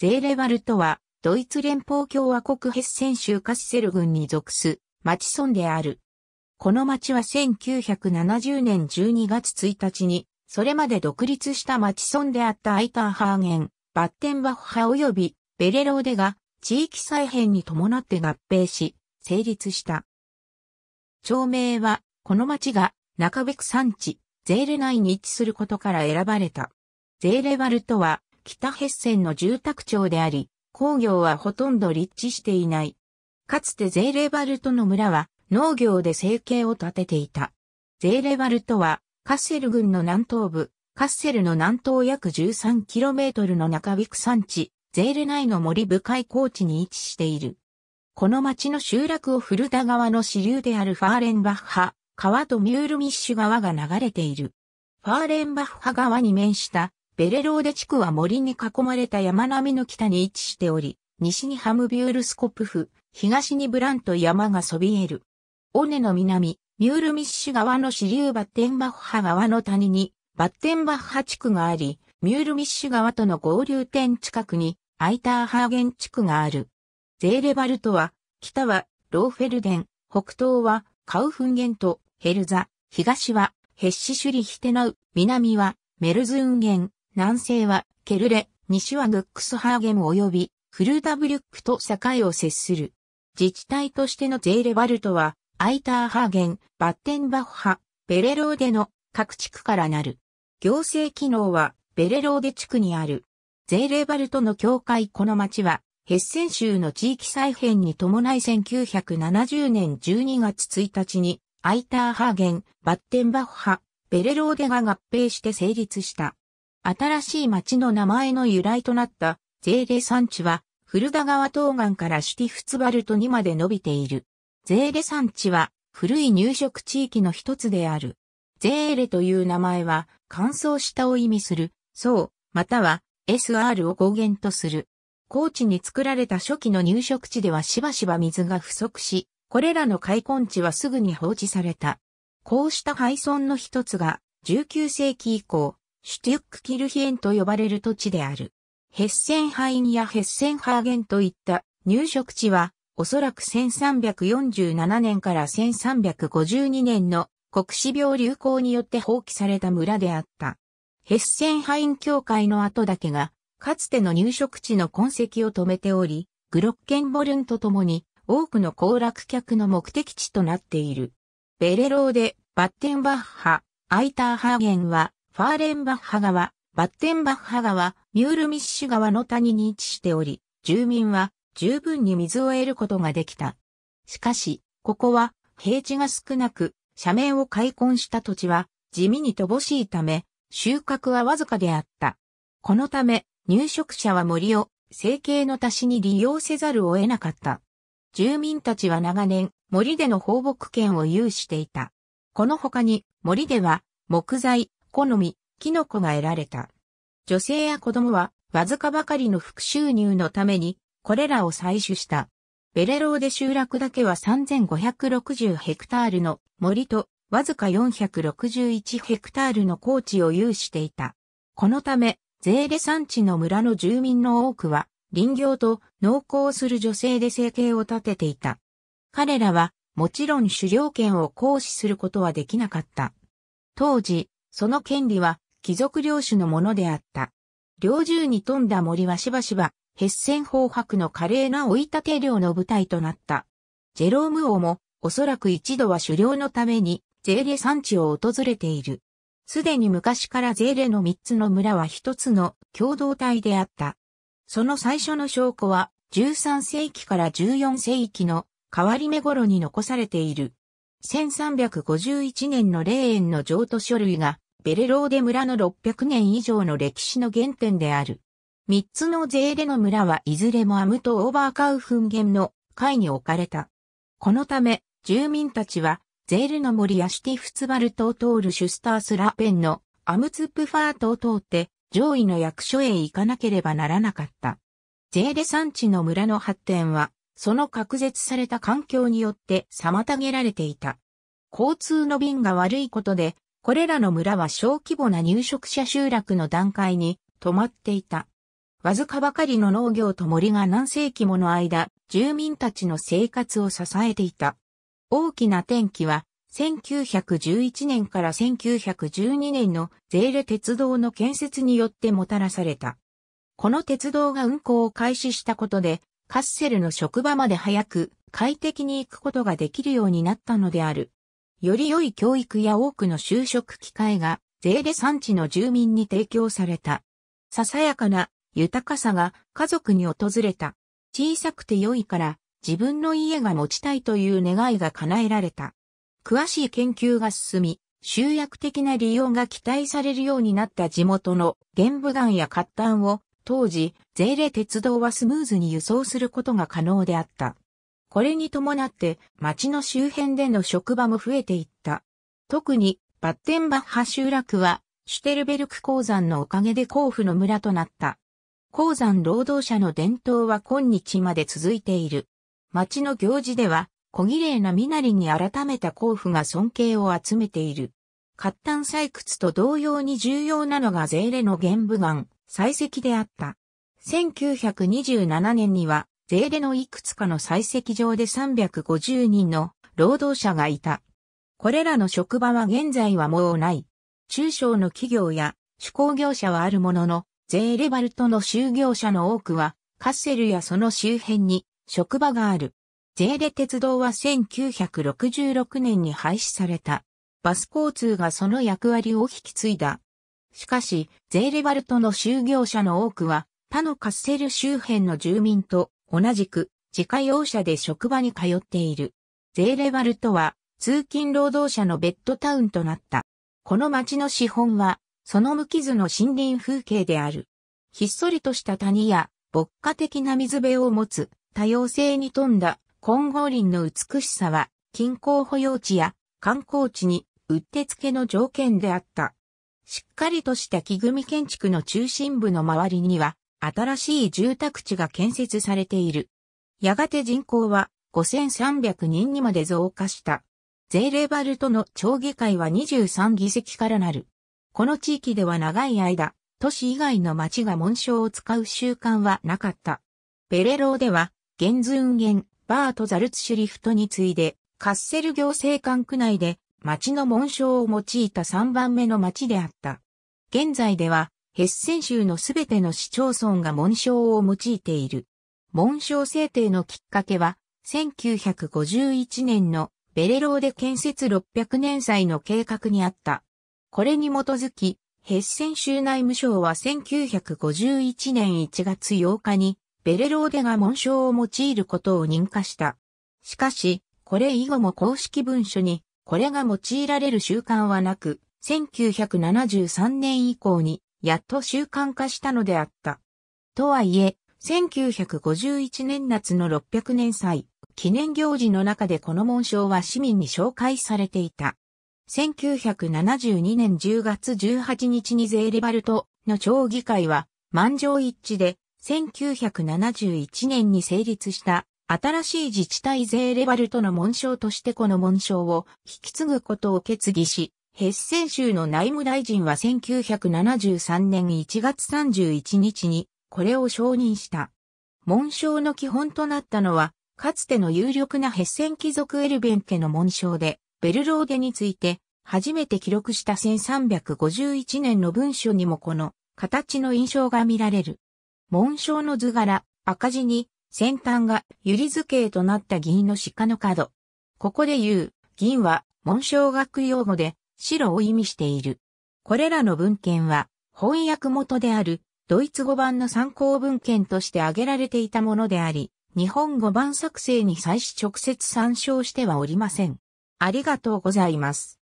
ゼーレワルトは、ドイツ連邦共和国ヘッセン州カッセル郡に属す、町村である。この町は1970年12月1日に、それまで独立した町村であったアイターハーゲン、バッテンバッハ及びベレローデが地域再編に伴って合併し、成立した。町名は、この町が中べく産地、ゼーレ内に位置することから選ばれた。ゼーレワルトは、北ヘッセンの住宅町であり、工業はほとんど立地していない。かつてゼーレバルトの村は農業で生計を立てていた。ゼーレバルトはカッセル郡の南東部、カッセルの南東約 13km の中ビク山地、ゼーレ内の森深い高地に位置している。この町の集落を古田川の支流であるファーレンバッハ、川とミュールミッシュ川が流れている。ファーレンバッハ川に面したベレローデ地区は森に囲まれた山並みの北に位置しており、西にハムビュールスコプフ、東にブラント山がそびえる。尾根の南、ミュールミッシュ川の支流バッテンバッハ川の谷に、バッテンバッハ地区があり、ミュールミッシュ川との合流点近くに、アイターハーゲン地区がある。ゼーレバルトは、北はローフェルデン、北東はカウフンゲント、ヘルザ、東はヘッシシュリヒテナウ、南はメルズンゲン、南西はケルレ、西はグックスハーゲム及びフルーブリュックと境を接する。自治体としてのゼーレバルトは、アイターハーゲン、バッテンバッハ、ベレローデの各地区からなる。行政機能はベレローデ地区にある。ゼーレバルトの境界この町は、ヘッセン州の地域再編に伴い1970年12月1日に、アイターハーゲン、バッテンバッハ、ベレローデが合併して成立した。新しい町の名前の由来となったゼーレ山地は、古田川東岸からシュティフツバルトにまで伸びている。ゼーレ山地は古い入植地域の一つである。ゼーレという名前は乾燥したを意味する、そう、または SR を語源とする。高地に作られた初期の入植地ではしばしば水が不足し、これらの開墾地はすぐに放置された。こうした廃村の一つが19世紀以降、シュテュックキルヒエンと呼ばれる土地である。ヘッセンハインやヘッセンハーゲンといった入植地は、おそらく1347年から1352年の国史病流行によって放棄された村であった。ヘッセンハイン教会の跡だけが、かつての入植地の痕跡を止めており、グロッケンボルンと共に多くの行楽客の目的地となっている。ベレローでバッテンバッハ、アイターハーゲンはファーレンバッハ川、バッテンバッハ川、ミュールミッシュ川の谷に位置しており、住民は十分に水を得ることができた。しかし、ここは平地が少なく、斜面を開墾した土地は地味に乏しいため、収穫はわずかであった。このため、入植者は森を生計の足しに利用せざるを得なかった。住民たちは長年森での放牧権を有していた。この他に森では木材、好み、キノコが得られた。女性や子供は、わずかばかりの副収入のために、これらを採取した。ベレローで集落だけは3560ヘクタールの森と、わずか461ヘクタールの高地を有していた。このため、ゼーレ山地の村の住民の多くは、林業と農耕する女性で生計を立てていた。彼らは、もちろん狩猟権を行使することはできなかった。当時、その権利は貴族領主のものであった。領中に富んだ森はしばしば、ヘッセン法白の華麗な追い立て領の舞台となった。ジェローム王も、おそらく一度は狩猟のために、ゼーレ山地を訪れている。すでに昔からゼーレの三つの村は一つの共同体であった。その最初の証拠は、13世紀から14世紀の変わり目頃に残されている。1351年の霊園の譲渡書類が、ベレローデ村の600年以上の歴史の原点である。3つの税での村はいずれもアムとオーバーカウフンゲンの会に置かれた。このため、住民たちは、ゼールの森やシティフツバルトを通るシュスタースラペンのアムツプファートを通って上位の役所へ行かなければならなかった。ゼーレ山地の村の発展はその隔絶された環境によって妨げられていた。交通の便が悪いことで、これらの村は小規模な入植者集落の段階に止まっていた。わずかばかりの農業と森が何世紀もの間、住民たちの生活を支えていた。大きな転機は、1911年から1912年の税レ鉄道の建設によってもたらされた。この鉄道が運行を開始したことで、カッセルの職場まで早く快適に行くことができるようになったのである。より良い教育や多くの就職機会が税で産地の住民に提供された。ささやかな豊かさが家族に訪れた。小さくて良いから自分の家が持ちたいという願いが叶えられた。詳しい研究が進み、集約的な利用が期待されるようになった地元の玄武岩や活炭を当時、税レ鉄道はスムーズに輸送することが可能であった。これに伴って、町の周辺での職場も増えていった。特に、バッテンバッハ集落は、シュテルベルク鉱山のおかげで甲府の村となった。鉱山労働者の伝統は今日まで続いている。町の行事では、小綺麗な身なりに改めた甲府が尊敬を集めている。活炭採掘と同様に重要なのが税レの玄武岩、採石であった。1927年には、税出のいくつかの採石場で350人の労働者がいた。これらの職場は現在はもうない。中小の企業や手工業者はあるものの、ゼーレバルトの就業者の多くは、カッセルやその周辺に職場がある。ゼーレ鉄道は1966年に廃止された。バス交通がその役割を引き継いだ。しかし、ゼーレバルトの就業者の多くは、他のカッセル周辺の住民と同じく自家用車で職場に通っている。ゼーレバルトは通勤労働者のベッドタウンとなった。この街の資本は、その無傷の森林風景である。ひっそりとした谷や、牧歌的な水辺を持つ、多様性に富んだ混合林の美しさは、近郊保養地や観光地にうってつけの条件であった。しっかりとした木組建築の中心部の周りには、新しい住宅地が建設されている。やがて人口は5300人にまで増加した。ゼーレバルトの町議会は23議席からなる。この地域では長い間、都市以外の町が紋章を使う習慣はなかった。ベレローでは、ゲンズーンゲン、バート・ザルツシュリフトに次いで、カッセル行政管区内で町の紋章を用いた3番目の町であった。現在では、ヘッセン州のすべての市町村が紋章を用いている。紋章制定のきっかけは、1951年のベレローで建設600年祭の計画にあった。これに基づき、ヘッセン州内務省は1951年1月8日に、ベレローデが紋章を用いることを認可した。しかし、これ以後も公式文書に、これが用いられる習慣はなく、1973年以降にやっと習慣化したのであった。とはいえ、1951年夏の600年祭、記念行事の中でこの紋章は市民に紹介されていた。1972年10月18日にゼーレバルトの町議会は満場一致で1971年に成立した新しい自治体税レバルトの紋章としてこの紋章を引き継ぐことを決議し、ヘッセン州の内務大臣は1973年1月31日にこれを承認した。紋章の基本となったのは、かつての有力なヘッセン貴族エルベン家の紋章で、ベルローデについて初めて記録した1351年の文書にもこの形の印象が見られる。紋章の図柄、赤字に先端が百合図形となった銀の鹿の角。ここで言う、銀は、文章学用語で、白を意味している。これらの文献は、翻訳元である、ドイツ語版の参考文献として挙げられていたものであり、日本語版作成に際し直接参照してはおりません。ありがとうございます。